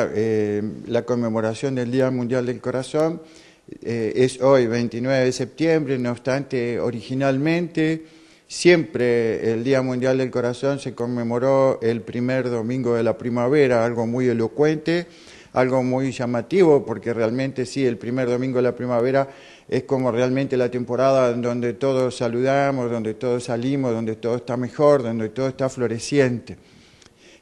Eh, la conmemoración del Día Mundial del Corazón eh, es hoy, 29 de septiembre, no obstante, originalmente siempre el Día Mundial del Corazón se conmemoró el primer domingo de la primavera, algo muy elocuente, algo muy llamativo, porque realmente sí, el primer domingo de la primavera es como realmente la temporada donde todos saludamos, donde todos salimos, donde todo está mejor, donde todo está floreciente.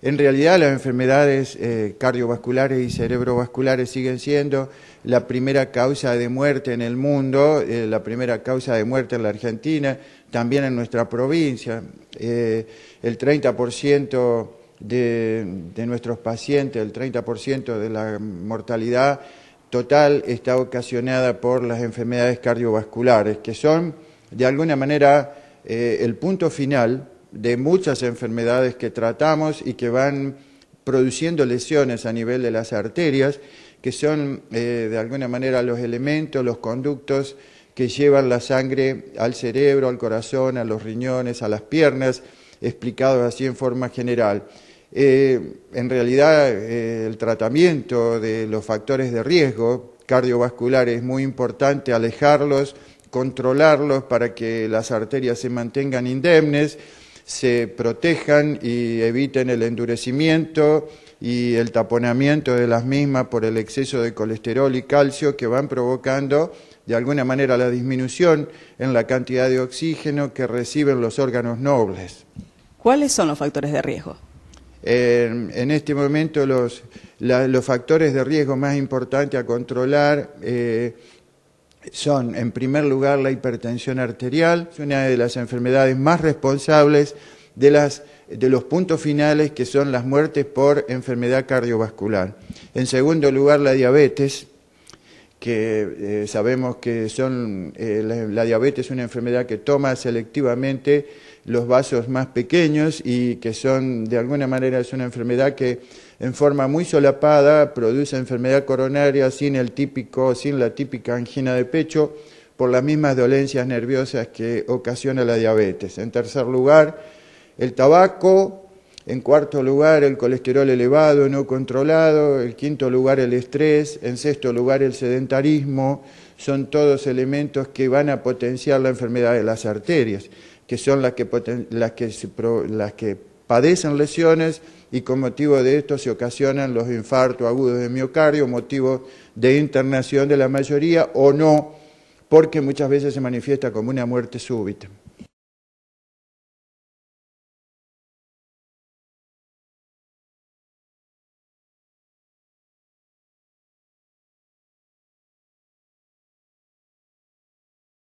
En realidad las enfermedades eh, cardiovasculares y cerebrovasculares siguen siendo la primera causa de muerte en el mundo, eh, la primera causa de muerte en la Argentina, también en nuestra provincia. Eh, el 30% de, de nuestros pacientes, el 30% de la mortalidad total está ocasionada por las enfermedades cardiovasculares, que son de alguna manera el punto final de muchas enfermedades que tratamos y que van produciendo lesiones a nivel de las arterias, que son eh, de alguna manera los elementos, los conductos que llevan la sangre al cerebro, al corazón, a los riñones, a las piernas, explicados así en forma general. Eh, en realidad eh, el tratamiento de los factores de riesgo cardiovascular es muy importante, alejarlos, controlarlos para que las arterias se mantengan indemnes se protejan y eviten el endurecimiento y el taponamiento de las mismas por el exceso de colesterol y calcio que van provocando de alguna manera la disminución en la cantidad de oxígeno que reciben los órganos nobles. ¿Cuáles son los factores de riesgo? en este momento los, factores de riesgo más importantes a controlar eh, son, en primer lugar, la hipertensión arterial, una de las enfermedades más responsables de, de los puntos finales que son las muertes por enfermedad cardiovascular. En segundo lugar, la diabetes, que eh, sabemos que son, eh, la, la, diabetes es una enfermedad que toma selectivamente los vasos más pequeños y que son, de alguna manera, es una enfermedad que en forma muy solapada produce enfermedad coronaria sin el típico, sin la típica angina de pecho, por las mismas dolencias nerviosas que ocasiona la diabetes. En tercer lugar, el tabaco, en cuarto lugar, el colesterol elevado no controlado. En quinto lugar, el estrés. En sexto lugar, el sedentarismo. Son todos elementos que van a potenciar la enfermedad de las arterias, que son las que, las que, las que padecen lesiones y con motivo de esto se ocasionan los infartos agudos de miocardio, motivo de internación de la mayoría o no, porque muchas veces se manifiesta como una muerte súbita.